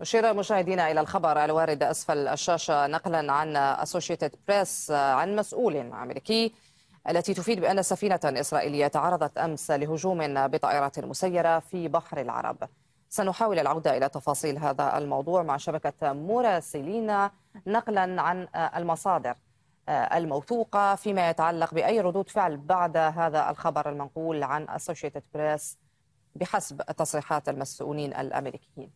أشير مشاهدينا إلى الخبر الوارد أسفل الشاشة نقلا عن أسوشيتد بريس عن مسؤول أمريكي التي تفيد بأن سفينة إسرائيلية تعرضت أمس لهجوم بطائرات مسيرة في بحر العرب سنحاول العودة إلى تفاصيل هذا الموضوع مع شبكة مراسلين نقلا عن المصادر الموثوقة فيما يتعلق بأي ردود فعل بعد هذا الخبر المنقول عن أسوشيتد بريس بحسب تصريحات المسؤولين الأمريكيين